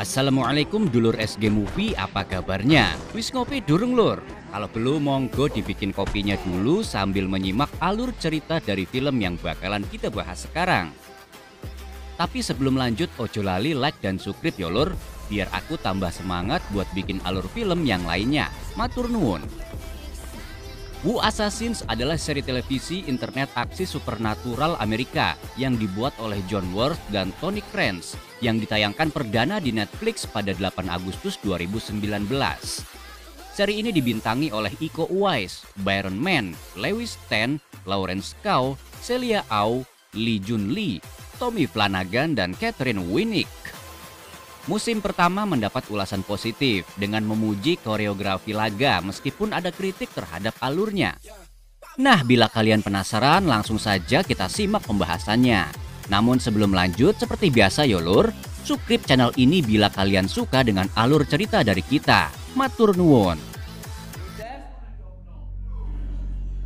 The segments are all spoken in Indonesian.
Assalamualaikum dulur SG Movie, apa kabarnya? Wis ngopi durung lur? Kalau belum monggo dibikin kopinya dulu sambil menyimak alur cerita dari film yang bakalan kita bahas sekarang. Tapi sebelum lanjut ojo lali like dan subscribe ya lur, biar aku tambah semangat buat bikin alur film yang lainnya. Matur nuwun. Wu Assassins adalah seri televisi internet aksi supernatural Amerika yang dibuat oleh John Worth dan Tony Krenz yang ditayangkan perdana di Netflix pada 8 Agustus 2019. Seri ini dibintangi oleh Iko Uwais, Byron Mann, Lewis Ten, Lawrence Kao, Celia Au, Lee Jun Lee, Tommy Flanagan, dan Catherine Winnick. Musim pertama mendapat ulasan positif dengan memuji koreografi laga meskipun ada kritik terhadap alurnya. Nah, bila kalian penasaran, langsung saja kita simak pembahasannya. Namun sebelum lanjut, seperti biasa Yolur, subscribe channel ini bila kalian suka dengan alur cerita dari kita. Matur nuwun.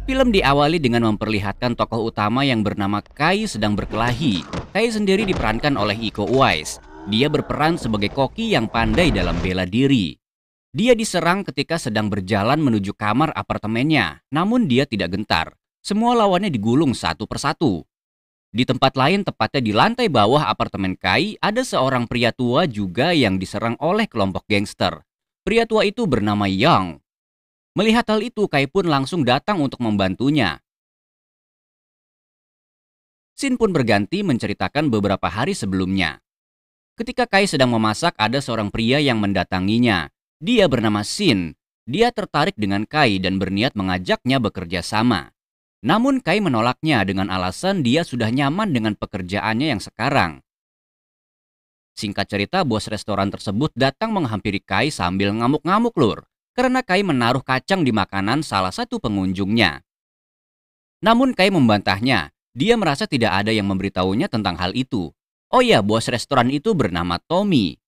Film diawali dengan memperlihatkan tokoh utama yang bernama Kai sedang berkelahi. Kai sendiri diperankan oleh Iko Uwais. Dia berperan sebagai koki yang pandai dalam bela diri. Dia diserang ketika sedang berjalan menuju kamar apartemennya, namun dia tidak gentar. Semua lawannya digulung satu persatu. Di tempat lain, tepatnya di lantai bawah apartemen Kai, ada seorang pria tua juga yang diserang oleh kelompok gangster. Pria tua itu bernama Yang. Melihat hal itu, Kai pun langsung datang untuk membantunya. Sin pun berganti menceritakan beberapa hari sebelumnya. Ketika Kai sedang memasak, ada seorang pria yang mendatanginya. Dia bernama Sin. Dia tertarik dengan Kai dan berniat mengajaknya bekerja sama. Namun Kai menolaknya dengan alasan dia sudah nyaman dengan pekerjaannya yang sekarang. Singkat cerita, bos restoran tersebut datang menghampiri Kai sambil ngamuk-ngamuk lur, karena Kai menaruh kacang di makanan salah satu pengunjungnya. Namun Kai membantahnya, dia merasa tidak ada yang memberitahunya tentang hal itu. Oh ya, bos restoran itu bernama Tommy.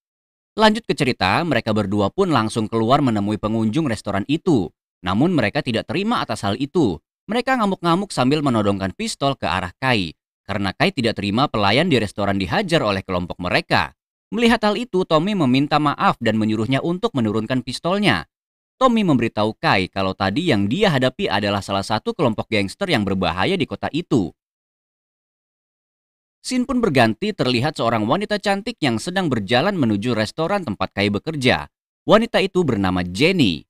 Lanjut ke cerita, mereka berdua pun langsung keluar menemui pengunjung restoran itu. Namun mereka tidak terima atas hal itu. Mereka ngamuk-ngamuk sambil menodongkan pistol ke arah Kai. Karena Kai tidak terima pelayan di restoran dihajar oleh kelompok mereka. Melihat hal itu, Tommy meminta maaf dan menyuruhnya untuk menurunkan pistolnya. Tommy memberitahu Kai kalau tadi yang dia hadapi adalah salah satu kelompok gangster yang berbahaya di kota itu. Sin pun berganti terlihat seorang wanita cantik yang sedang berjalan menuju restoran tempat Kai bekerja. Wanita itu bernama Jenny.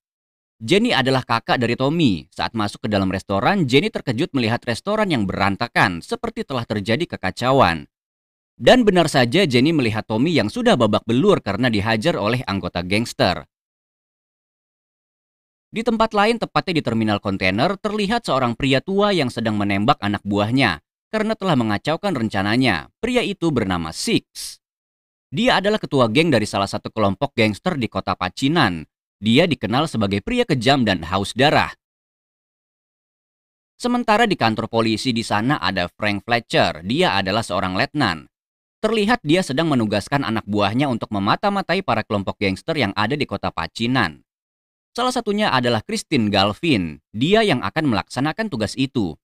Jenny adalah kakak dari Tommy. Saat masuk ke dalam restoran, Jenny terkejut melihat restoran yang berantakan seperti telah terjadi kekacauan. Dan benar saja Jenny melihat Tommy yang sudah babak belur karena dihajar oleh anggota gangster. Di tempat lain, tepatnya di terminal kontainer, terlihat seorang pria tua yang sedang menembak anak buahnya karena telah mengacaukan rencananya. Pria itu bernama Six. Dia adalah ketua geng dari salah satu kelompok gangster di kota Pacinan. Dia dikenal sebagai pria kejam dan haus darah. Sementara di kantor polisi di sana ada Frank Fletcher. Dia adalah seorang letnan. Terlihat dia sedang menugaskan anak buahnya untuk memata-matai para kelompok gangster yang ada di kota Pacinan. Salah satunya adalah Christine Galvin. Dia yang akan melaksanakan tugas itu.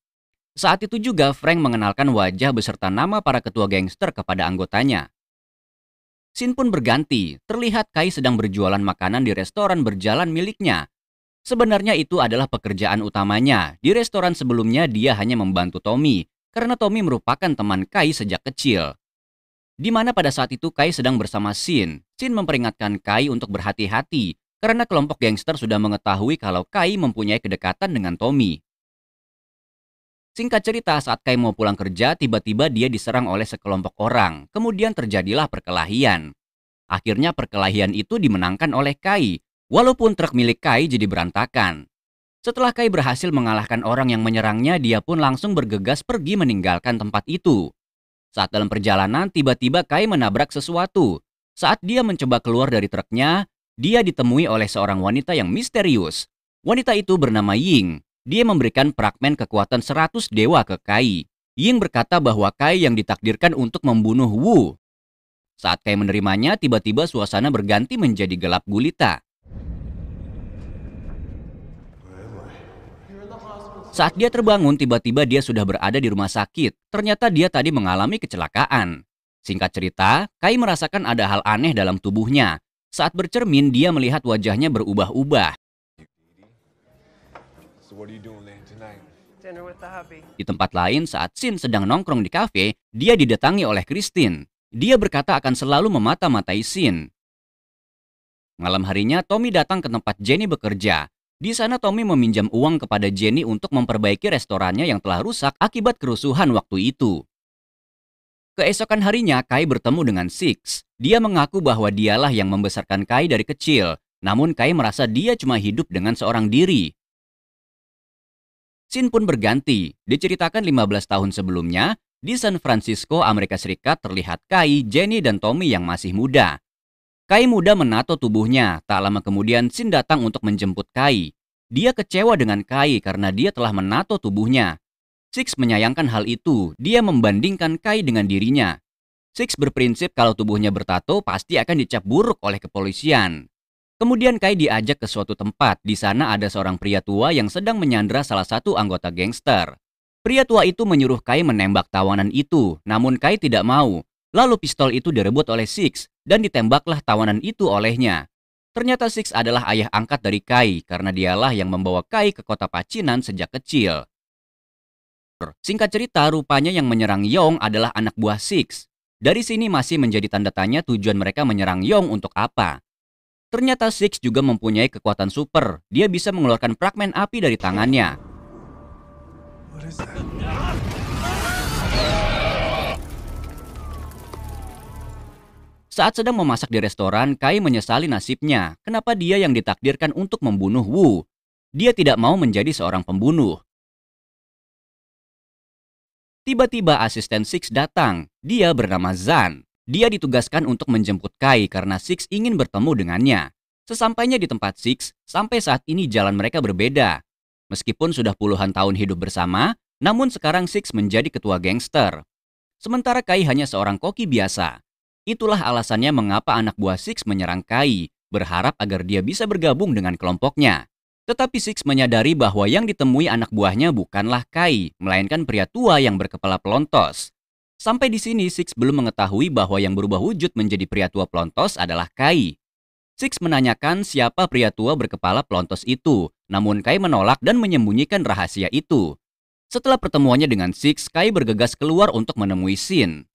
Saat itu juga Frank mengenalkan wajah beserta nama para ketua gangster kepada anggotanya. Sin pun berganti, terlihat Kai sedang berjualan makanan di restoran berjalan miliknya. Sebenarnya itu adalah pekerjaan utamanya. Di restoran sebelumnya dia hanya membantu Tommy, karena Tommy merupakan teman Kai sejak kecil. Di mana pada saat itu Kai sedang bersama Sin. Sin memperingatkan Kai untuk berhati-hati, karena kelompok gangster sudah mengetahui kalau Kai mempunyai kedekatan dengan Tommy. Singkat cerita, saat Kai mau pulang kerja, tiba-tiba dia diserang oleh sekelompok orang. Kemudian terjadilah perkelahian. Akhirnya perkelahian itu dimenangkan oleh Kai, walaupun truk milik Kai jadi berantakan. Setelah Kai berhasil mengalahkan orang yang menyerangnya, dia pun langsung bergegas pergi meninggalkan tempat itu. Saat dalam perjalanan, tiba-tiba Kai menabrak sesuatu. Saat dia mencoba keluar dari truknya, dia ditemui oleh seorang wanita yang misterius. Wanita itu bernama Ying dia memberikan fragmen kekuatan 100 dewa ke Kai. Ying berkata bahwa Kai yang ditakdirkan untuk membunuh Wu. Saat Kai menerimanya, tiba-tiba suasana berganti menjadi gelap gulita. Saat dia terbangun, tiba-tiba dia sudah berada di rumah sakit. Ternyata dia tadi mengalami kecelakaan. Singkat cerita, Kai merasakan ada hal aneh dalam tubuhnya. Saat bercermin, dia melihat wajahnya berubah-ubah. Di tempat lain, saat Sin sedang nongkrong di kafe, dia didatangi oleh Christine. Dia berkata akan selalu memata-matai Sin. Malam harinya, Tommy datang ke tempat Jenny bekerja. Di sana Tommy meminjam uang kepada Jenny untuk memperbaiki restorannya yang telah rusak akibat kerusuhan waktu itu. Keesokan harinya, Kai bertemu dengan Six. Dia mengaku bahwa dialah yang membesarkan Kai dari kecil, namun Kai merasa dia cuma hidup dengan seorang diri. Sin pun berganti. Diceritakan 15 tahun sebelumnya, di San Francisco, Amerika Serikat terlihat Kai, Jenny, dan Tommy yang masih muda. Kai muda menato tubuhnya. Tak lama kemudian, Sin datang untuk menjemput Kai. Dia kecewa dengan Kai karena dia telah menato tubuhnya. Six menyayangkan hal itu. Dia membandingkan Kai dengan dirinya. Six berprinsip kalau tubuhnya bertato pasti akan dicap buruk oleh kepolisian. Kemudian Kai diajak ke suatu tempat. Di sana ada seorang pria tua yang sedang menyandra salah satu anggota gangster. Pria tua itu menyuruh Kai menembak tawanan itu, namun Kai tidak mau. Lalu pistol itu direbut oleh Six dan ditembaklah tawanan itu olehnya. Ternyata Six adalah ayah angkat dari Kai karena dialah yang membawa Kai ke kota Pacinan sejak kecil. Singkat cerita, rupanya yang menyerang Yong adalah anak buah Six. Dari sini masih menjadi tanda tanya tujuan mereka menyerang Yong untuk apa. Ternyata Six juga mempunyai kekuatan super. Dia bisa mengeluarkan fragmen api dari tangannya. Saat sedang memasak di restoran, Kai menyesali nasibnya. Kenapa dia yang ditakdirkan untuk membunuh Wu? Dia tidak mau menjadi seorang pembunuh. Tiba-tiba asisten Six datang. Dia bernama Zan. Dia ditugaskan untuk menjemput Kai karena Six ingin bertemu dengannya. Sesampainya di tempat Six, sampai saat ini jalan mereka berbeda. Meskipun sudah puluhan tahun hidup bersama, namun sekarang Six menjadi ketua gangster. Sementara Kai hanya seorang koki biasa. Itulah alasannya mengapa anak buah Six menyerang Kai, berharap agar dia bisa bergabung dengan kelompoknya. Tetapi Six menyadari bahwa yang ditemui anak buahnya bukanlah Kai, melainkan pria tua yang berkepala pelontos. Sampai di sini, Six belum mengetahui bahwa yang berubah wujud menjadi pria tua pelontos adalah Kai. Six menanyakan siapa pria tua berkepala pelontos itu, namun Kai menolak dan menyembunyikan rahasia itu. Setelah pertemuannya dengan Six, Kai bergegas keluar untuk menemui Sin.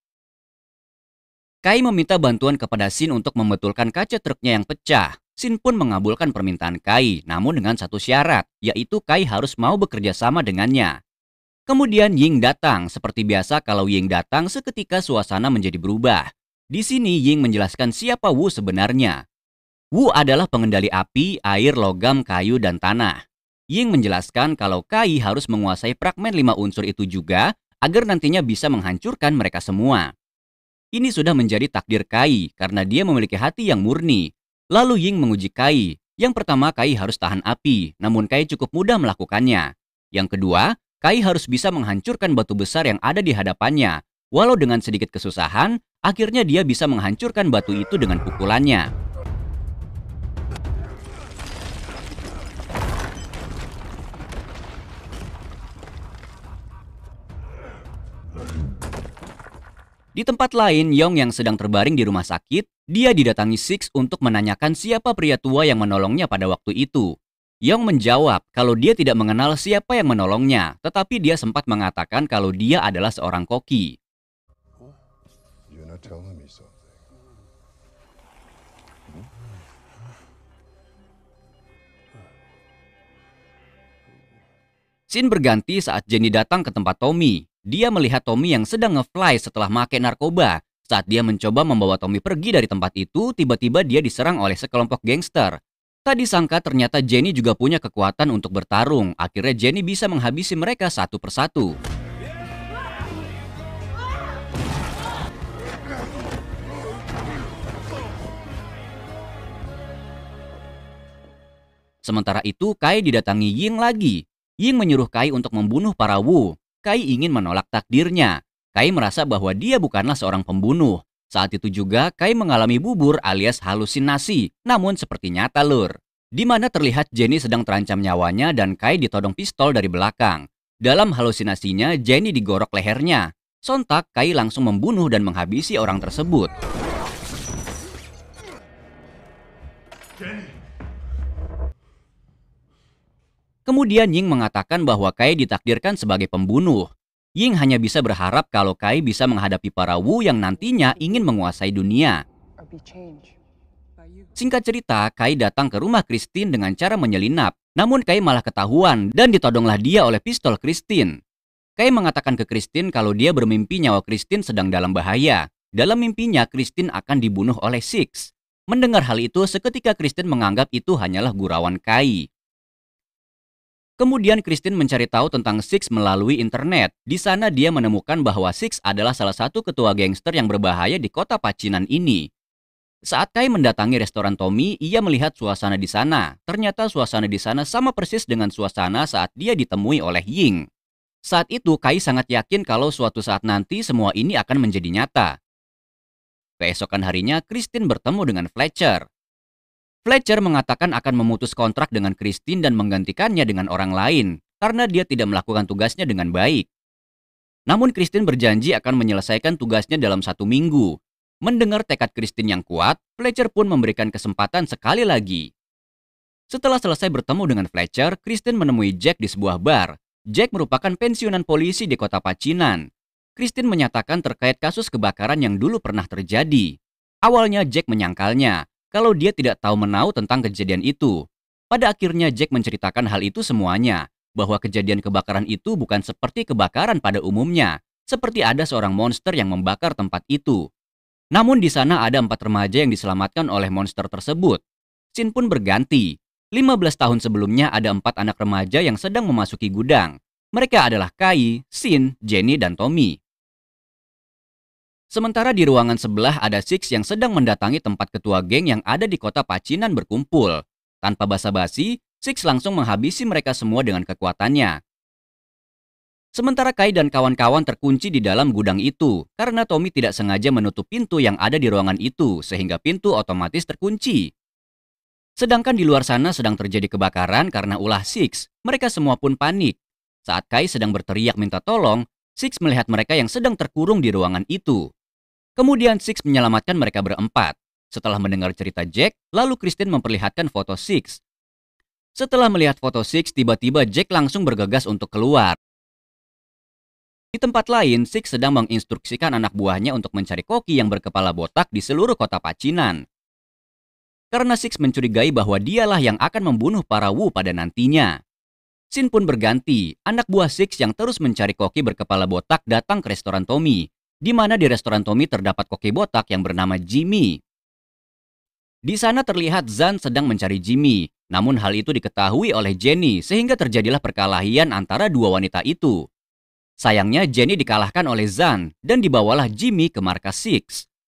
Kai meminta bantuan kepada Sin untuk membetulkan kaca truknya yang pecah. Sin pun mengabulkan permintaan Kai, namun dengan satu syarat, yaitu Kai harus mau bekerja sama dengannya. Kemudian Ying datang, seperti biasa kalau Ying datang seketika suasana menjadi berubah. Di sini Ying menjelaskan siapa Wu sebenarnya. Wu adalah pengendali api, air, logam, kayu, dan tanah. Ying menjelaskan kalau Kai harus menguasai fragmen lima unsur itu juga agar nantinya bisa menghancurkan mereka semua. Ini sudah menjadi takdir Kai karena dia memiliki hati yang murni. Lalu Ying menguji Kai. Yang pertama Kai harus tahan api, namun Kai cukup mudah melakukannya. Yang kedua, Kai harus bisa menghancurkan batu besar yang ada di hadapannya. Walau dengan sedikit kesusahan, akhirnya dia bisa menghancurkan batu itu dengan pukulannya. Di tempat lain, Yong yang sedang terbaring di rumah sakit, dia didatangi Six untuk menanyakan siapa pria tua yang menolongnya pada waktu itu. Yong menjawab kalau dia tidak mengenal siapa yang menolongnya, tetapi dia sempat mengatakan kalau dia adalah seorang koki. Sin berganti saat Jenny datang ke tempat Tommy. Dia melihat Tommy yang sedang nge-fly setelah make narkoba. Saat dia mencoba membawa Tommy pergi dari tempat itu, tiba-tiba dia diserang oleh sekelompok gangster. Tak disangka ternyata Jenny juga punya kekuatan untuk bertarung. Akhirnya Jenny bisa menghabisi mereka satu persatu. Sementara itu, Kai didatangi Ying lagi. Ying menyuruh Kai untuk membunuh para Wu. Kai ingin menolak takdirnya. Kai merasa bahwa dia bukanlah seorang pembunuh. Saat itu juga Kai mengalami bubur alias halusinasi, namun seperti nyata lur. Di mana terlihat Jenny sedang terancam nyawanya dan Kai ditodong pistol dari belakang. Dalam halusinasinya, Jenny digorok lehernya. Sontak, Kai langsung membunuh dan menghabisi orang tersebut. Kemudian Ying mengatakan bahwa Kai ditakdirkan sebagai pembunuh. Ying hanya bisa berharap kalau Kai bisa menghadapi para Wu yang nantinya ingin menguasai dunia. Singkat cerita, Kai datang ke rumah Christine dengan cara menyelinap. Namun Kai malah ketahuan dan ditodonglah dia oleh pistol Christine. Kai mengatakan ke Christine kalau dia bermimpi nyawa Christine sedang dalam bahaya. Dalam mimpinya, Christine akan dibunuh oleh Six. Mendengar hal itu, seketika Christine menganggap itu hanyalah gurauan Kai. Kemudian Christine mencari tahu tentang Six melalui internet. Di sana dia menemukan bahwa Six adalah salah satu ketua gangster yang berbahaya di kota Pacinan ini. Saat Kai mendatangi restoran Tommy, ia melihat suasana di sana. Ternyata suasana di sana sama persis dengan suasana saat dia ditemui oleh Ying. Saat itu Kai sangat yakin kalau suatu saat nanti semua ini akan menjadi nyata. Keesokan harinya, Christine bertemu dengan Fletcher. Fletcher mengatakan akan memutus kontrak dengan Christine dan menggantikannya dengan orang lain karena dia tidak melakukan tugasnya dengan baik. Namun Christine berjanji akan menyelesaikan tugasnya dalam satu minggu. Mendengar tekad Christine yang kuat, Fletcher pun memberikan kesempatan sekali lagi. Setelah selesai bertemu dengan Fletcher, Christine menemui Jack di sebuah bar. Jack merupakan pensiunan polisi di kota Pacinan. Christine menyatakan terkait kasus kebakaran yang dulu pernah terjadi. Awalnya Jack menyangkalnya, kalau dia tidak tahu menau tentang kejadian itu. Pada akhirnya Jack menceritakan hal itu semuanya, bahwa kejadian kebakaran itu bukan seperti kebakaran pada umumnya, seperti ada seorang monster yang membakar tempat itu. Namun di sana ada empat remaja yang diselamatkan oleh monster tersebut. Sin pun berganti. 15 tahun sebelumnya ada empat anak remaja yang sedang memasuki gudang. Mereka adalah Kai, Sin, Jenny, dan Tommy. Sementara di ruangan sebelah ada Six yang sedang mendatangi tempat ketua geng yang ada di kota Pacinan berkumpul. Tanpa basa-basi, Six langsung menghabisi mereka semua dengan kekuatannya. Sementara Kai dan kawan-kawan terkunci di dalam gudang itu karena Tommy tidak sengaja menutup pintu yang ada di ruangan itu sehingga pintu otomatis terkunci. Sedangkan di luar sana sedang terjadi kebakaran karena ulah Six, mereka semua pun panik. Saat Kai sedang berteriak minta tolong, Six melihat mereka yang sedang terkurung di ruangan itu. Kemudian Six menyelamatkan mereka berempat. Setelah mendengar cerita Jack, lalu Kristen memperlihatkan foto Six. Setelah melihat foto Six, tiba-tiba Jack langsung bergegas untuk keluar. Di tempat lain, Six sedang menginstruksikan anak buahnya untuk mencari koki yang berkepala botak di seluruh kota Pacinan. Karena Six mencurigai bahwa dialah yang akan membunuh para Wu pada nantinya. Sin pun berganti, anak buah Six yang terus mencari koki berkepala botak datang ke restoran Tommy di mana di restoran Tommy terdapat koki botak yang bernama Jimmy. Di sana terlihat Zan sedang mencari Jimmy, namun hal itu diketahui oleh Jenny sehingga terjadilah perkelahian antara dua wanita itu. Sayangnya Jenny dikalahkan oleh Zan dan dibawalah Jimmy ke markas Six.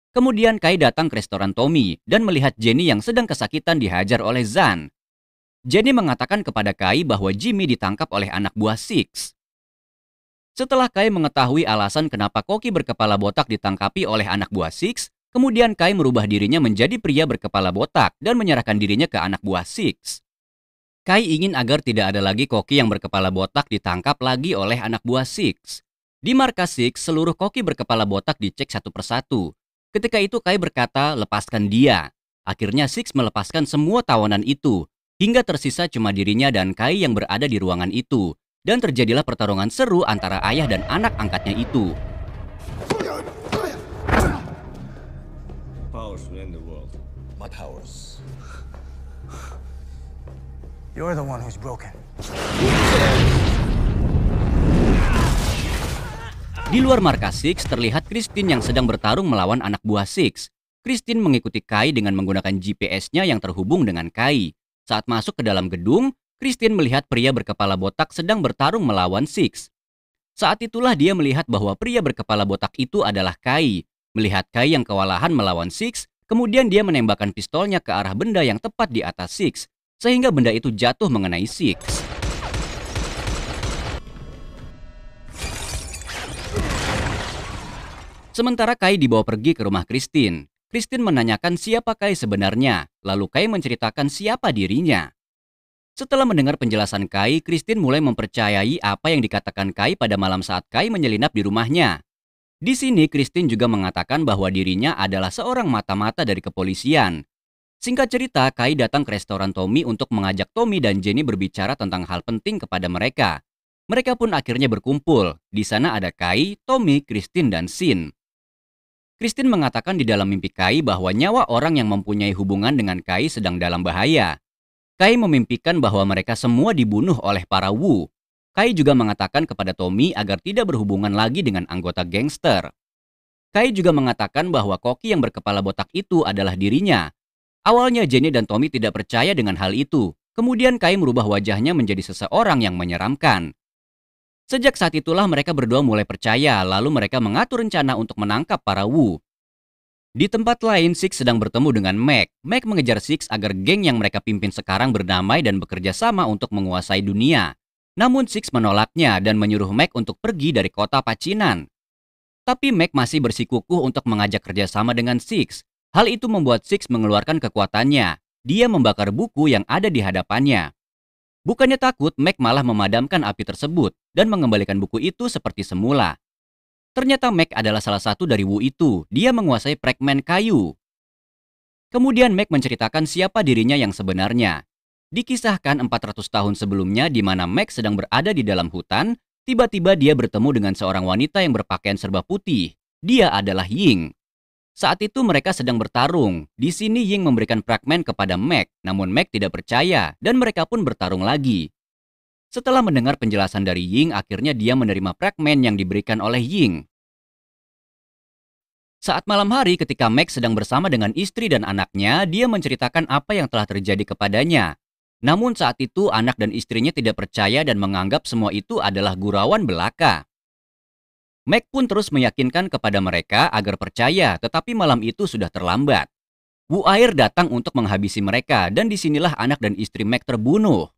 Kemudian Kai datang ke restoran Tommy dan melihat Jenny yang sedang kesakitan dihajar oleh Zan. Jenny mengatakan kepada Kai bahwa Jimmy ditangkap oleh anak buah Six. Setelah Kai mengetahui alasan kenapa Koki berkepala botak ditangkapi oleh anak buah Six, kemudian Kai merubah dirinya menjadi pria berkepala botak dan menyerahkan dirinya ke anak buah Six. Kai ingin agar tidak ada lagi koki yang berkepala botak ditangkap lagi oleh anak buah Six. Di markas Six, seluruh koki berkepala botak dicek satu persatu. Ketika itu Kai berkata, lepaskan dia. Akhirnya Six melepaskan semua tawanan itu, hingga tersisa cuma dirinya dan Kai yang berada di ruangan itu dan terjadilah pertarungan seru antara ayah dan anak angkatnya itu. Di luar markas Six terlihat Christine yang sedang bertarung melawan anak buah Six. Christine mengikuti Kai dengan menggunakan GPS-nya yang terhubung dengan Kai. Saat masuk ke dalam gedung, Christine melihat pria berkepala botak sedang bertarung melawan Six. Saat itulah dia melihat bahwa pria berkepala botak itu adalah Kai. Melihat Kai yang kewalahan melawan Six, kemudian dia menembakkan pistolnya ke arah benda yang tepat di atas Six, sehingga benda itu jatuh mengenai Six. Sementara Kai dibawa pergi ke rumah Christine. Christine menanyakan siapa Kai sebenarnya, lalu Kai menceritakan siapa dirinya. Setelah mendengar penjelasan Kai, Christine mulai mempercayai apa yang dikatakan Kai pada malam saat Kai menyelinap di rumahnya. Di sini, Christine juga mengatakan bahwa dirinya adalah seorang mata-mata dari kepolisian. Singkat cerita, Kai datang ke restoran Tommy untuk mengajak Tommy dan Jenny berbicara tentang hal penting kepada mereka. Mereka pun akhirnya berkumpul. Di sana ada Kai, Tommy, Christine, dan Sin. Christine mengatakan di dalam mimpi Kai bahwa nyawa orang yang mempunyai hubungan dengan Kai sedang dalam bahaya. Kai memimpikan bahwa mereka semua dibunuh oleh para Wu. Kai juga mengatakan kepada Tommy agar tidak berhubungan lagi dengan anggota gangster. Kai juga mengatakan bahwa koki yang berkepala botak itu adalah dirinya. Awalnya Jenny dan Tommy tidak percaya dengan hal itu. Kemudian Kai merubah wajahnya menjadi seseorang yang menyeramkan. Sejak saat itulah mereka berdua mulai percaya, lalu mereka mengatur rencana untuk menangkap para Wu. Di tempat lain, Six sedang bertemu dengan Mac. Mac mengejar Six agar geng yang mereka pimpin sekarang berdamai dan bekerja sama untuk menguasai dunia. Namun Six menolaknya dan menyuruh Mac untuk pergi dari kota Pacinan. Tapi Mac masih bersikukuh untuk mengajak kerjasama dengan Six. Hal itu membuat Six mengeluarkan kekuatannya. Dia membakar buku yang ada di hadapannya. Bukannya takut, Mac malah memadamkan api tersebut dan mengembalikan buku itu seperti semula. Ternyata Mac adalah salah satu dari Wu itu. Dia menguasai fragmen kayu. Kemudian Mac menceritakan siapa dirinya yang sebenarnya. Dikisahkan 400 tahun sebelumnya di mana Mac sedang berada di dalam hutan, tiba-tiba dia bertemu dengan seorang wanita yang berpakaian serba putih. Dia adalah Ying. Saat itu mereka sedang bertarung. Di sini Ying memberikan fragmen kepada Mac, namun Mac tidak percaya dan mereka pun bertarung lagi. Setelah mendengar penjelasan dari Ying, akhirnya dia menerima fragmen yang diberikan oleh Ying. Saat malam hari ketika Max sedang bersama dengan istri dan anaknya, dia menceritakan apa yang telah terjadi kepadanya. Namun saat itu anak dan istrinya tidak percaya dan menganggap semua itu adalah gurauan belaka. Mac pun terus meyakinkan kepada mereka agar percaya, tetapi malam itu sudah terlambat. Wu Air datang untuk menghabisi mereka dan disinilah anak dan istri Mac terbunuh.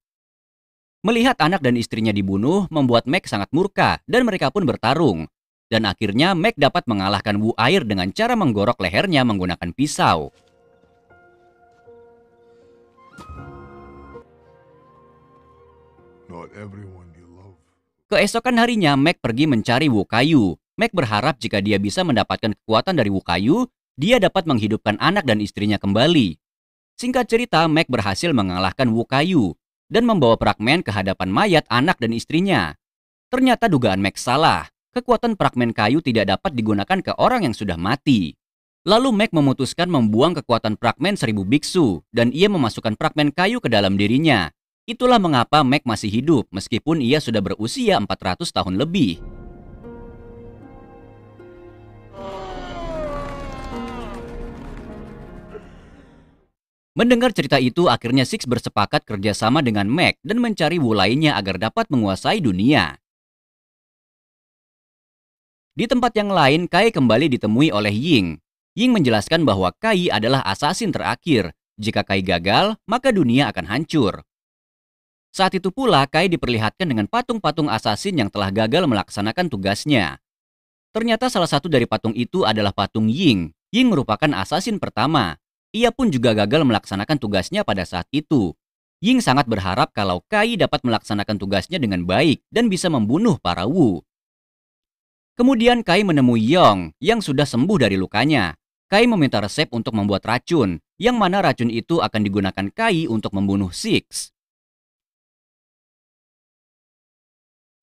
Melihat anak dan istrinya dibunuh membuat Mac sangat murka dan mereka pun bertarung dan akhirnya Mac dapat mengalahkan Wu Air dengan cara menggorok lehernya menggunakan pisau. Keesokan harinya, Mac pergi mencari Wu Kayu. Mac berharap jika dia bisa mendapatkan kekuatan dari Wu Kayu, dia dapat menghidupkan anak dan istrinya kembali. Singkat cerita, Mac berhasil mengalahkan Wu Kayu dan membawa fragmen ke hadapan mayat anak dan istrinya. Ternyata dugaan Mac salah kekuatan fragmen kayu tidak dapat digunakan ke orang yang sudah mati. Lalu Mac memutuskan membuang kekuatan fragmen seribu biksu, dan ia memasukkan fragmen kayu ke dalam dirinya. Itulah mengapa Mac masih hidup, meskipun ia sudah berusia 400 tahun lebih. Mendengar cerita itu, akhirnya Six bersepakat kerjasama dengan Mac dan mencari Wu lainnya agar dapat menguasai dunia. Di tempat yang lain, Kai kembali ditemui oleh Ying. Ying menjelaskan bahwa Kai adalah asasin terakhir. Jika Kai gagal, maka dunia akan hancur. Saat itu pula, Kai diperlihatkan dengan patung-patung asasin yang telah gagal melaksanakan tugasnya. Ternyata salah satu dari patung itu adalah patung Ying. Ying merupakan asasin pertama. Ia pun juga gagal melaksanakan tugasnya pada saat itu. Ying sangat berharap kalau Kai dapat melaksanakan tugasnya dengan baik dan bisa membunuh para Wu. Kemudian Kai menemui Yong yang sudah sembuh dari lukanya. Kai meminta resep untuk membuat racun, yang mana racun itu akan digunakan Kai untuk membunuh Six.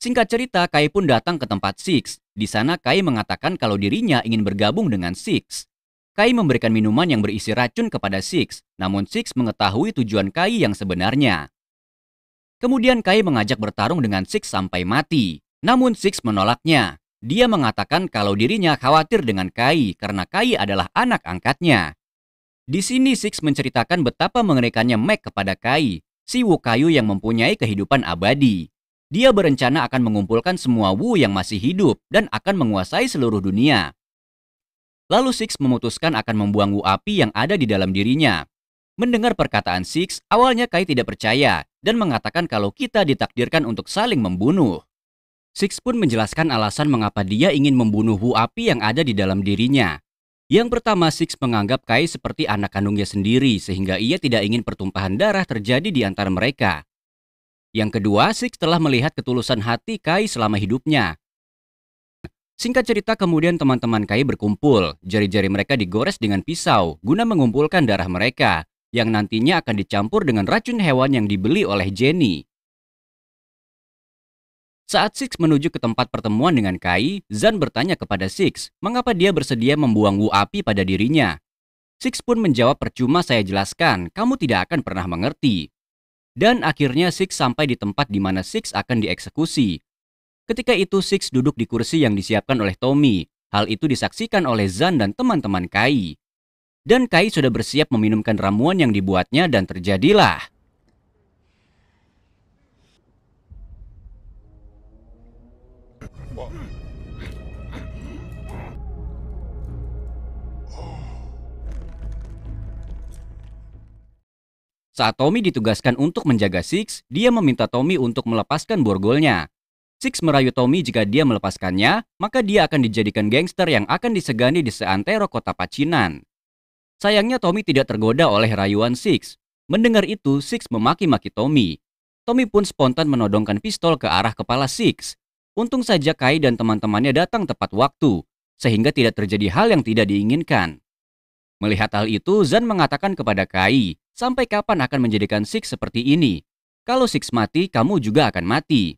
Singkat cerita, Kai pun datang ke tempat Six. Di sana Kai mengatakan kalau dirinya ingin bergabung dengan Six. Kai memberikan minuman yang berisi racun kepada Six, namun Six mengetahui tujuan Kai yang sebenarnya. Kemudian Kai mengajak bertarung dengan Six sampai mati, namun Six menolaknya. Dia mengatakan kalau dirinya khawatir dengan Kai karena Kai adalah anak angkatnya. Di sini Six menceritakan betapa mengerikannya Mac kepada Kai, si Wukayu yang mempunyai kehidupan abadi. Dia berencana akan mengumpulkan semua Wu yang masih hidup dan akan menguasai seluruh dunia. Lalu Six memutuskan akan membuang Wu api yang ada di dalam dirinya. Mendengar perkataan Six, awalnya Kai tidak percaya dan mengatakan kalau kita ditakdirkan untuk saling membunuh. Six pun menjelaskan alasan mengapa dia ingin membunuh Wu Api yang ada di dalam dirinya. Yang pertama, Six menganggap Kai seperti anak kandungnya sendiri sehingga ia tidak ingin pertumpahan darah terjadi di antara mereka. Yang kedua, Six telah melihat ketulusan hati Kai selama hidupnya. Singkat cerita, kemudian teman-teman Kai berkumpul. Jari-jari mereka digores dengan pisau guna mengumpulkan darah mereka yang nantinya akan dicampur dengan racun hewan yang dibeli oleh Jenny. Saat Six menuju ke tempat pertemuan dengan Kai, Zan bertanya kepada Six mengapa dia bersedia membuang Wu api pada dirinya. Six pun menjawab percuma saya jelaskan, kamu tidak akan pernah mengerti. Dan akhirnya Six sampai di tempat di mana Six akan dieksekusi. Ketika itu Six duduk di kursi yang disiapkan oleh Tommy. Hal itu disaksikan oleh Zan dan teman-teman Kai. Dan Kai sudah bersiap meminumkan ramuan yang dibuatnya dan terjadilah. Saat Tommy ditugaskan untuk menjaga Six, dia meminta Tommy untuk melepaskan borgolnya. Six merayu Tommy jika dia melepaskannya, maka dia akan dijadikan gangster yang akan disegani di seantero kota Pacinan. Sayangnya Tommy tidak tergoda oleh rayuan Six. Mendengar itu, Six memaki-maki Tommy. Tommy pun spontan menodongkan pistol ke arah kepala Six. Untung saja Kai dan teman-temannya datang tepat waktu, sehingga tidak terjadi hal yang tidak diinginkan. Melihat hal itu, Zan mengatakan kepada Kai, sampai kapan akan menjadikan Six seperti ini? Kalau Six mati, kamu juga akan mati.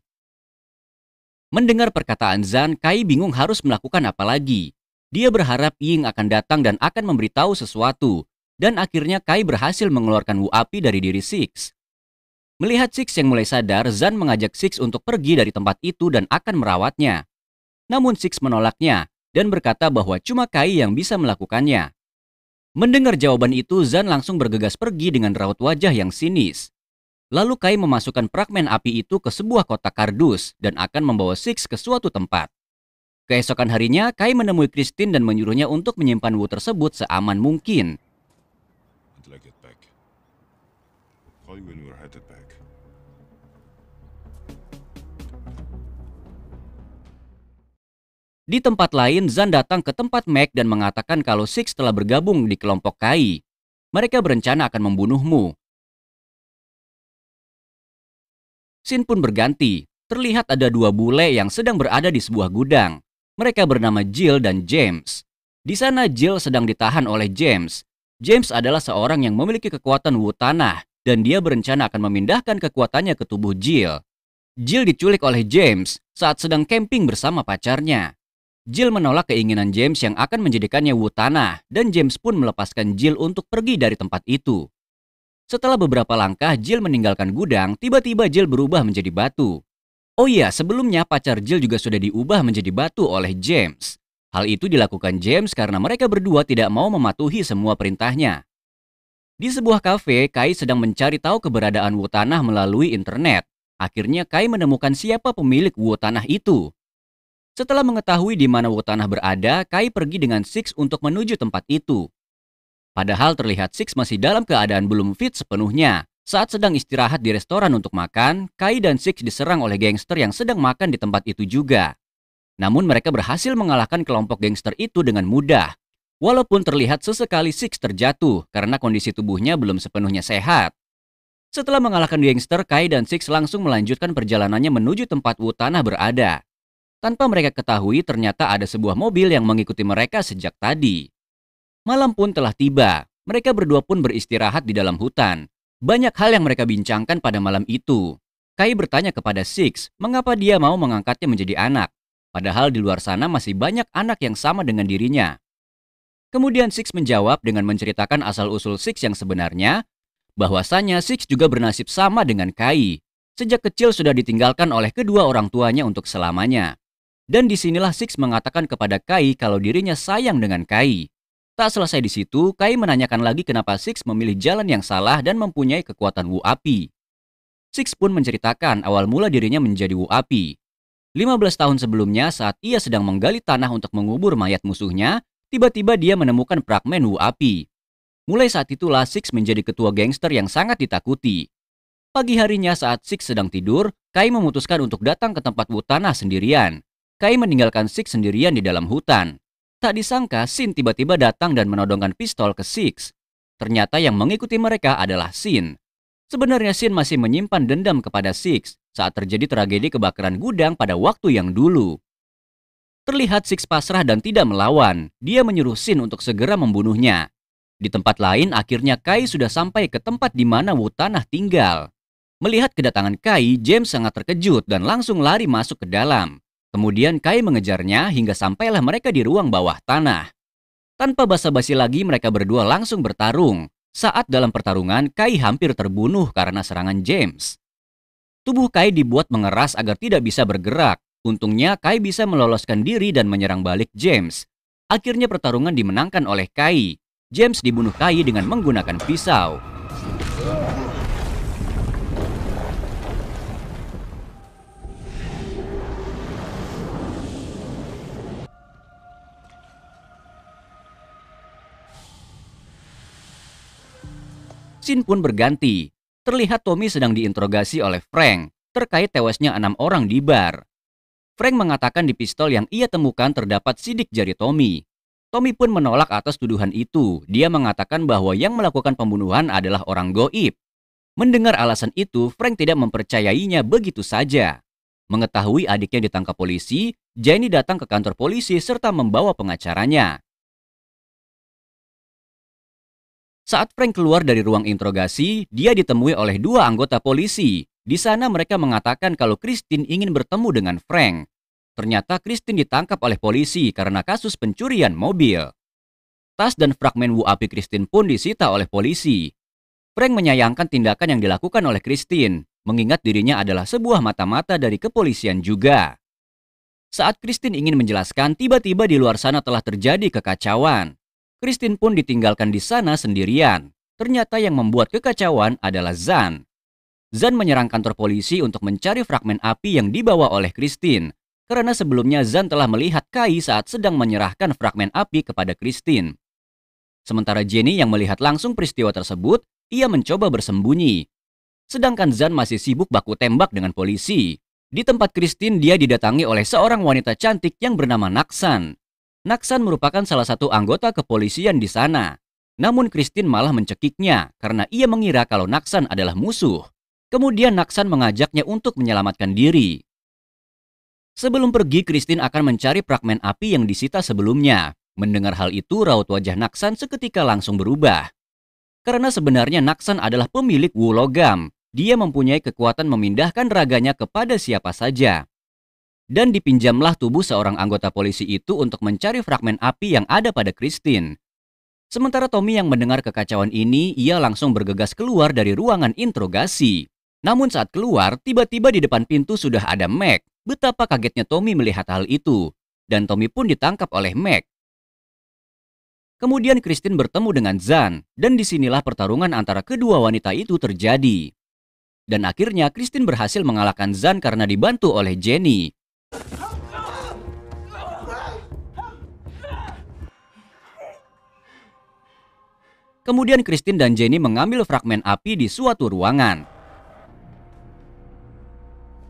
Mendengar perkataan Zan, Kai bingung harus melakukan apa lagi. Dia berharap Ying akan datang dan akan memberitahu sesuatu. Dan akhirnya Kai berhasil mengeluarkan Wu Api dari diri Six. Melihat Six yang mulai sadar, Zan mengajak Six untuk pergi dari tempat itu dan akan merawatnya. Namun Six menolaknya dan berkata bahwa cuma Kai yang bisa melakukannya. Mendengar jawaban itu, Zan langsung bergegas pergi dengan raut wajah yang sinis. Lalu Kai memasukkan fragmen api itu ke sebuah kotak kardus dan akan membawa Six ke suatu tempat. Keesokan harinya, Kai menemui Christine dan menyuruhnya untuk menyimpan Wu tersebut seaman mungkin. Di tempat lain, Zan datang ke tempat Mac dan mengatakan kalau Six telah bergabung di kelompok Kai. Mereka berencana akan membunuhmu. Sin pun berganti. Terlihat ada dua bule yang sedang berada di sebuah gudang. Mereka bernama Jill dan James. Di sana Jill sedang ditahan oleh James. James adalah seorang yang memiliki kekuatan Wu Tanah dan dia berencana akan memindahkan kekuatannya ke tubuh Jill. Jill diculik oleh James saat sedang camping bersama pacarnya. Jill menolak keinginan James yang akan menjadikannya wutana dan James pun melepaskan Jill untuk pergi dari tempat itu. Setelah beberapa langkah Jill meninggalkan gudang, tiba-tiba Jill berubah menjadi batu. Oh iya, sebelumnya pacar Jill juga sudah diubah menjadi batu oleh James. Hal itu dilakukan James karena mereka berdua tidak mau mematuhi semua perintahnya. Di sebuah kafe, Kai sedang mencari tahu keberadaan Wutanah melalui internet. Akhirnya Kai menemukan siapa pemilik Wutanah itu. Setelah mengetahui di mana Wotanah berada, Kai pergi dengan Six untuk menuju tempat itu. Padahal terlihat Six masih dalam keadaan belum fit sepenuhnya. Saat sedang istirahat di restoran untuk makan, Kai dan Six diserang oleh gangster yang sedang makan di tempat itu juga. Namun mereka berhasil mengalahkan kelompok gangster itu dengan mudah. Walaupun terlihat sesekali Six terjatuh karena kondisi tubuhnya belum sepenuhnya sehat. Setelah mengalahkan gangster, Kai dan Six langsung melanjutkan perjalanannya menuju tempat Wutana berada. Tanpa mereka ketahui, ternyata ada sebuah mobil yang mengikuti mereka sejak tadi. Malam pun telah tiba. Mereka berdua pun beristirahat di dalam hutan. Banyak hal yang mereka bincangkan pada malam itu. Kai bertanya kepada Six, mengapa dia mau mengangkatnya menjadi anak. Padahal di luar sana masih banyak anak yang sama dengan dirinya. Kemudian Six menjawab dengan menceritakan asal-usul Six yang sebenarnya, bahwasanya Six juga bernasib sama dengan Kai. Sejak kecil sudah ditinggalkan oleh kedua orang tuanya untuk selamanya. Dan disinilah Six mengatakan kepada Kai kalau dirinya sayang dengan Kai. Tak selesai di situ, Kai menanyakan lagi kenapa Six memilih jalan yang salah dan mempunyai kekuatan Wu Api. Six pun menceritakan awal mula dirinya menjadi Wu Api. 15 tahun sebelumnya saat ia sedang menggali tanah untuk mengubur mayat musuhnya, tiba-tiba dia menemukan fragmen Wu Api. Mulai saat itulah Six menjadi ketua gangster yang sangat ditakuti. Pagi harinya saat Six sedang tidur, Kai memutuskan untuk datang ke tempat Wu Tanah sendirian. Kai meninggalkan Six sendirian di dalam hutan. Tak disangka, Sin tiba-tiba datang dan menodongkan pistol ke Six. Ternyata yang mengikuti mereka adalah Sin. Sebenarnya Sin masih menyimpan dendam kepada Six saat terjadi tragedi kebakaran gudang pada waktu yang dulu. Terlihat Six pasrah dan tidak melawan. Dia menyuruh Sin untuk segera membunuhnya. Di tempat lain, akhirnya Kai sudah sampai ke tempat di mana Wu Tanah tinggal. Melihat kedatangan Kai, James sangat terkejut dan langsung lari masuk ke dalam. Kemudian Kai mengejarnya hingga sampailah mereka di ruang bawah tanah. Tanpa basa-basi lagi mereka berdua langsung bertarung. Saat dalam pertarungan, Kai hampir terbunuh karena serangan James. Tubuh Kai dibuat mengeras agar tidak bisa bergerak. Untungnya Kai bisa meloloskan diri dan menyerang balik James. Akhirnya pertarungan dimenangkan oleh Kai. James dibunuh Kai dengan menggunakan pisau. Sin pun berganti. Terlihat Tommy sedang diinterogasi oleh Frank terkait tewasnya enam orang di bar. Frank mengatakan di pistol yang ia temukan terdapat sidik jari Tommy. Tommy pun menolak atas tuduhan itu. Dia mengatakan bahwa yang melakukan pembunuhan adalah orang goib. Mendengar alasan itu, Frank tidak mempercayainya begitu saja. Mengetahui adiknya ditangkap polisi, Jenny datang ke kantor polisi serta membawa pengacaranya. Saat Frank keluar dari ruang interogasi, dia ditemui oleh dua anggota polisi. Di sana mereka mengatakan kalau Christine ingin bertemu dengan Frank. Ternyata Christine ditangkap oleh polisi karena kasus pencurian mobil. Tas dan fragmen wu api Christine pun disita oleh polisi. Frank menyayangkan tindakan yang dilakukan oleh Christine, mengingat dirinya adalah sebuah mata-mata dari kepolisian juga. Saat Christine ingin menjelaskan, tiba-tiba di luar sana telah terjadi kekacauan. Christine pun ditinggalkan di sana sendirian. Ternyata yang membuat kekacauan adalah Zan. Zan menyerang kantor polisi untuk mencari fragmen api yang dibawa oleh Christine. Karena sebelumnya Zan telah melihat Kai saat sedang menyerahkan fragmen api kepada Christine. Sementara Jenny yang melihat langsung peristiwa tersebut, ia mencoba bersembunyi. Sedangkan Zan masih sibuk baku tembak dengan polisi. Di tempat Christine, dia didatangi oleh seorang wanita cantik yang bernama Naksan. Naksan merupakan salah satu anggota kepolisian di sana. Namun Kristin malah mencekiknya karena ia mengira kalau Naksan adalah musuh. Kemudian Naksan mengajaknya untuk menyelamatkan diri. Sebelum pergi, Kristin akan mencari fragmen api yang disita sebelumnya. Mendengar hal itu, raut wajah Naksan seketika langsung berubah. Karena sebenarnya Naksan adalah pemilik Wulogam. Dia mempunyai kekuatan memindahkan raganya kepada siapa saja dan dipinjamlah tubuh seorang anggota polisi itu untuk mencari fragmen api yang ada pada Christine. Sementara Tommy yang mendengar kekacauan ini, ia langsung bergegas keluar dari ruangan interogasi. Namun saat keluar, tiba-tiba di depan pintu sudah ada Mac. Betapa kagetnya Tommy melihat hal itu. Dan Tommy pun ditangkap oleh Mac. Kemudian Christine bertemu dengan Zan, dan disinilah pertarungan antara kedua wanita itu terjadi. Dan akhirnya Christine berhasil mengalahkan Zan karena dibantu oleh Jenny. Kemudian Christine dan Jenny mengambil fragmen api di suatu ruangan.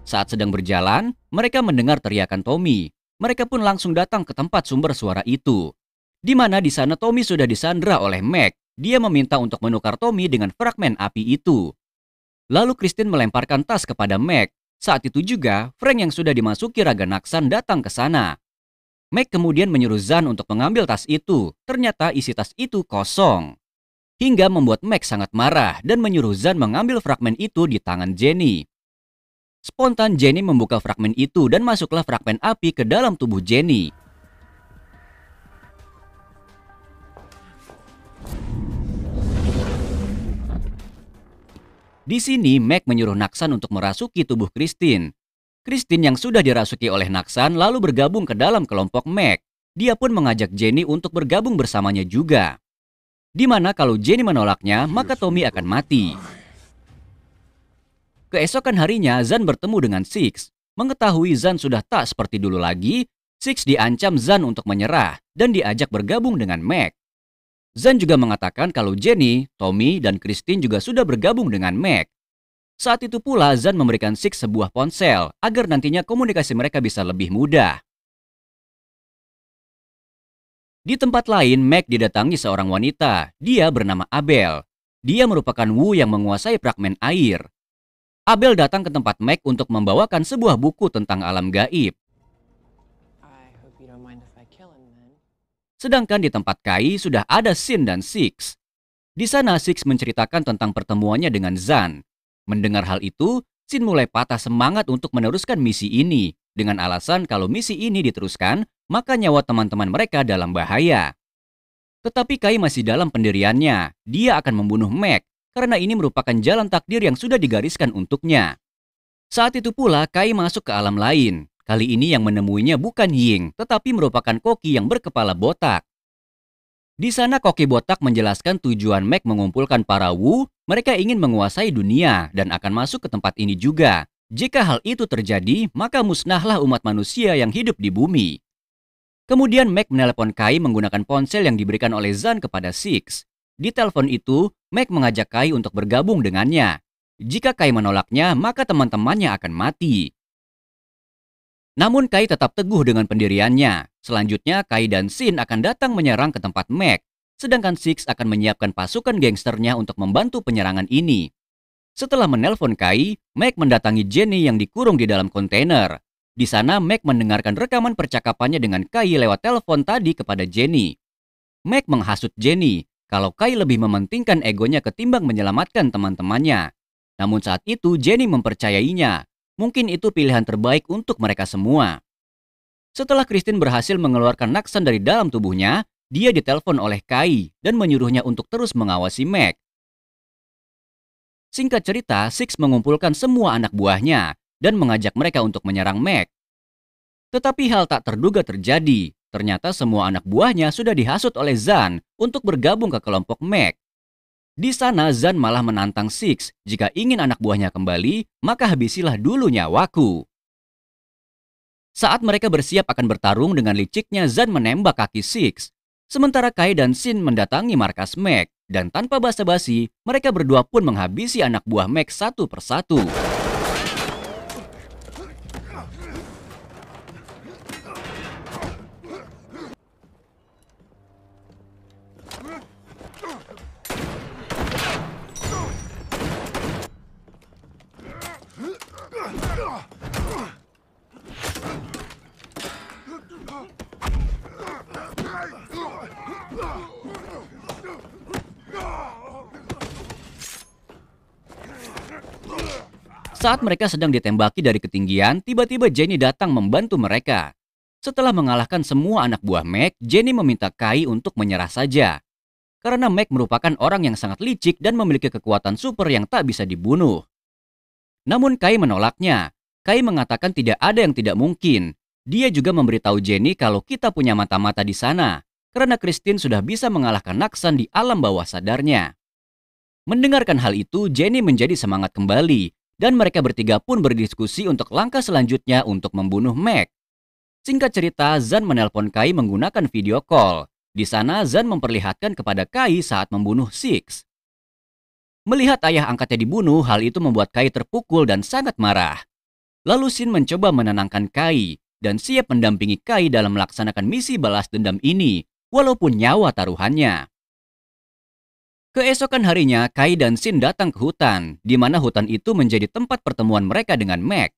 Saat sedang berjalan, mereka mendengar teriakan Tommy. Mereka pun langsung datang ke tempat sumber suara itu. Di mana di sana Tommy sudah disandra oleh Mac. Dia meminta untuk menukar Tommy dengan fragmen api itu. Lalu Christine melemparkan tas kepada Mac. Saat itu juga, Frank yang sudah dimasuki raga Naksan datang ke sana. Mac kemudian menyuruh Zan untuk mengambil tas itu. Ternyata isi tas itu kosong. Hingga membuat Mac sangat marah dan menyuruh Zan mengambil fragmen itu di tangan Jenny. Spontan Jenny membuka fragmen itu dan masuklah fragmen api ke dalam tubuh Jenny. Di sini, Mac menyuruh Naksan untuk merasuki tubuh Christine. Christine yang sudah dirasuki oleh Naksan lalu bergabung ke dalam kelompok Mac. Dia pun mengajak Jenny untuk bergabung bersamanya juga. Di mana kalau Jenny menolaknya, maka Tommy akan mati. Keesokan harinya, Zan bertemu dengan Six. Mengetahui Zan sudah tak seperti dulu lagi, Six diancam Zan untuk menyerah dan diajak bergabung dengan Mac. Zan juga mengatakan kalau Jenny, Tommy, dan Christine juga sudah bergabung dengan Mac. Saat itu pula Zan memberikan Six sebuah ponsel agar nantinya komunikasi mereka bisa lebih mudah. Di tempat lain, Mac didatangi seorang wanita. Dia bernama Abel. Dia merupakan Wu yang menguasai fragmen air. Abel datang ke tempat Mac untuk membawakan sebuah buku tentang alam gaib. Sedangkan di tempat Kai sudah ada Sin dan Six. Di sana Six menceritakan tentang pertemuannya dengan Zan. Mendengar hal itu, Sin mulai patah semangat untuk meneruskan misi ini dengan alasan kalau misi ini diteruskan, maka nyawa teman-teman mereka dalam bahaya. Tetapi Kai masih dalam pendiriannya. Dia akan membunuh Mac karena ini merupakan jalan takdir yang sudah digariskan untuknya. Saat itu pula Kai masuk ke alam lain. Kali ini yang menemuinya bukan Ying, tetapi merupakan koki yang berkepala botak. Di sana koki botak menjelaskan tujuan Mac mengumpulkan para Wu, mereka ingin menguasai dunia dan akan masuk ke tempat ini juga. Jika hal itu terjadi, maka musnahlah umat manusia yang hidup di bumi. Kemudian Mac menelepon Kai menggunakan ponsel yang diberikan oleh Zan kepada Six. Di telepon itu, Mac mengajak Kai untuk bergabung dengannya. Jika Kai menolaknya, maka teman-temannya akan mati. Namun Kai tetap teguh dengan pendiriannya. Selanjutnya Kai dan Sin akan datang menyerang ke tempat Mac, sedangkan Six akan menyiapkan pasukan gangsternya untuk membantu penyerangan ini. Setelah menelpon Kai, Mac mendatangi Jenny yang dikurung di dalam kontainer. Di sana Mac mendengarkan rekaman percakapannya dengan Kai lewat telepon tadi kepada Jenny. Mac menghasut Jenny kalau Kai lebih mementingkan egonya ketimbang menyelamatkan teman-temannya. Namun saat itu Jenny mempercayainya mungkin itu pilihan terbaik untuk mereka semua. Setelah Christine berhasil mengeluarkan Naksan dari dalam tubuhnya, dia ditelepon oleh Kai dan menyuruhnya untuk terus mengawasi Mac. Singkat cerita, Six mengumpulkan semua anak buahnya dan mengajak mereka untuk menyerang Mac. Tetapi hal tak terduga terjadi. Ternyata semua anak buahnya sudah dihasut oleh Zan untuk bergabung ke kelompok Mac. Di sana Zan malah menantang Six, jika ingin anak buahnya kembali, maka habisilah dulu nyawaku. Saat mereka bersiap akan bertarung dengan liciknya, Zan menembak kaki Six. Sementara Kai dan Sin mendatangi markas Mac, dan tanpa basa-basi, mereka berdua pun menghabisi anak buah Mac satu persatu. Saat mereka sedang ditembaki dari ketinggian, tiba-tiba Jenny datang membantu mereka. Setelah mengalahkan semua anak buah Mac, Jenny meminta Kai untuk menyerah saja. Karena Mac merupakan orang yang sangat licik dan memiliki kekuatan super yang tak bisa dibunuh. Namun Kai menolaknya. Kai mengatakan tidak ada yang tidak mungkin. Dia juga memberitahu Jenny kalau kita punya mata-mata di sana. Karena Christine sudah bisa mengalahkan Naksan di alam bawah sadarnya. Mendengarkan hal itu, Jenny menjadi semangat kembali dan mereka bertiga pun berdiskusi untuk langkah selanjutnya untuk membunuh Mac. Singkat cerita, Zan menelpon Kai menggunakan video call. Di sana, Zan memperlihatkan kepada Kai saat membunuh Six. Melihat ayah angkatnya dibunuh, hal itu membuat Kai terpukul dan sangat marah. Lalu Sin mencoba menenangkan Kai dan siap mendampingi Kai dalam melaksanakan misi balas dendam ini, walaupun nyawa taruhannya. Keesokan harinya, Kai dan Sin datang ke hutan, di mana hutan itu menjadi tempat pertemuan mereka dengan Mac.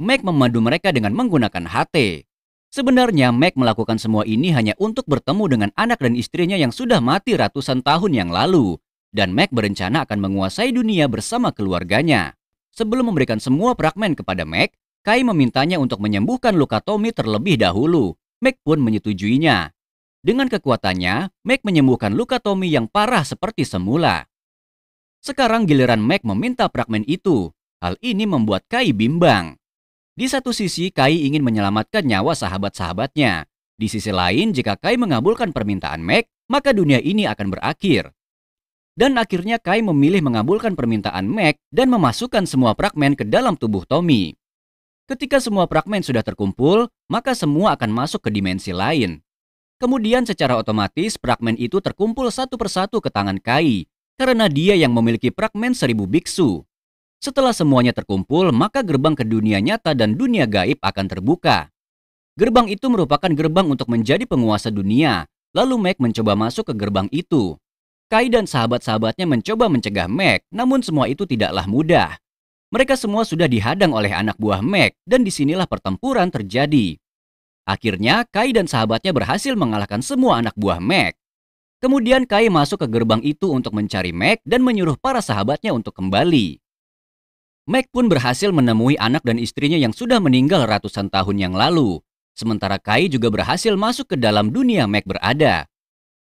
Mac memandu mereka dengan menggunakan HT. Sebenarnya Mac melakukan semua ini hanya untuk bertemu dengan anak dan istrinya yang sudah mati ratusan tahun yang lalu. Dan Mac berencana akan menguasai dunia bersama keluarganya. Sebelum memberikan semua fragmen kepada Mac, Kai memintanya untuk menyembuhkan luka Tommy terlebih dahulu. Mac pun menyetujuinya. Dengan kekuatannya, Meg menyembuhkan luka Tommy yang parah seperti semula. Sekarang giliran Meg meminta fragmen itu. Hal ini membuat Kai bimbang. Di satu sisi, Kai ingin menyelamatkan nyawa sahabat-sahabatnya. Di sisi lain, jika Kai mengabulkan permintaan Meg, maka dunia ini akan berakhir. Dan akhirnya Kai memilih mengabulkan permintaan Meg dan memasukkan semua fragmen ke dalam tubuh Tommy. Ketika semua fragmen sudah terkumpul, maka semua akan masuk ke dimensi lain. Kemudian secara otomatis fragmen itu terkumpul satu persatu ke tangan Kai, karena dia yang memiliki fragmen seribu biksu. Setelah semuanya terkumpul, maka gerbang ke dunia nyata dan dunia gaib akan terbuka. Gerbang itu merupakan gerbang untuk menjadi penguasa dunia, lalu Mac mencoba masuk ke gerbang itu. Kai dan sahabat-sahabatnya mencoba mencegah Mac, namun semua itu tidaklah mudah. Mereka semua sudah dihadang oleh anak buah Mac, dan disinilah pertempuran terjadi. Akhirnya, Kai dan sahabatnya berhasil mengalahkan semua anak buah Mac. Kemudian Kai masuk ke gerbang itu untuk mencari Mac dan menyuruh para sahabatnya untuk kembali. Mac pun berhasil menemui anak dan istrinya yang sudah meninggal ratusan tahun yang lalu. Sementara Kai juga berhasil masuk ke dalam dunia Mac berada.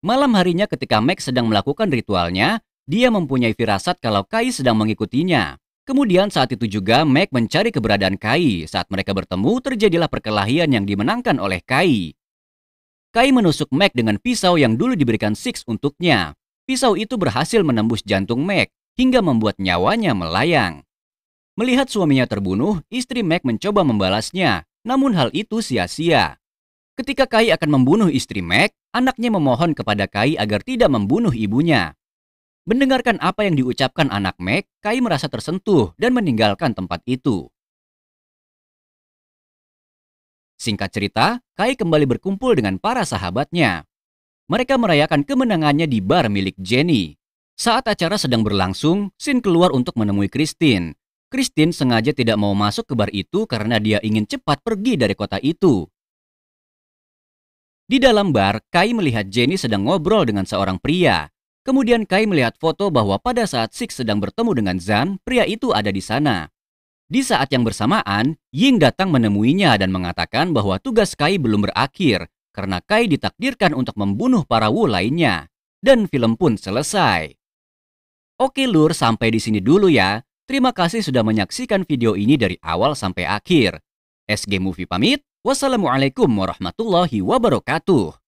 Malam harinya ketika Mac sedang melakukan ritualnya, dia mempunyai firasat kalau Kai sedang mengikutinya. Kemudian saat itu juga Mac mencari keberadaan Kai. Saat mereka bertemu, terjadilah perkelahian yang dimenangkan oleh Kai. Kai menusuk Mac dengan pisau yang dulu diberikan Six untuknya. Pisau itu berhasil menembus jantung Mac hingga membuat nyawanya melayang. Melihat suaminya terbunuh, istri Mac mencoba membalasnya, namun hal itu sia-sia. Ketika Kai akan membunuh istri Mac, anaknya memohon kepada Kai agar tidak membunuh ibunya. Mendengarkan apa yang diucapkan anak Meg, Kai merasa tersentuh dan meninggalkan tempat itu. Singkat cerita, Kai kembali berkumpul dengan para sahabatnya. Mereka merayakan kemenangannya di bar milik Jenny. Saat acara sedang berlangsung, Sin keluar untuk menemui Christine. Christine sengaja tidak mau masuk ke bar itu karena dia ingin cepat pergi dari kota itu. Di dalam bar, Kai melihat Jenny sedang ngobrol dengan seorang pria. Kemudian Kai melihat foto bahwa pada saat Six sedang bertemu dengan Zan, pria itu ada di sana. Di saat yang bersamaan, Ying datang menemuinya dan mengatakan bahwa tugas Kai belum berakhir karena Kai ditakdirkan untuk membunuh para Wu lainnya. Dan film pun selesai. Oke lur, sampai di sini dulu ya. Terima kasih sudah menyaksikan video ini dari awal sampai akhir. SG Movie pamit. Wassalamualaikum warahmatullahi wabarakatuh.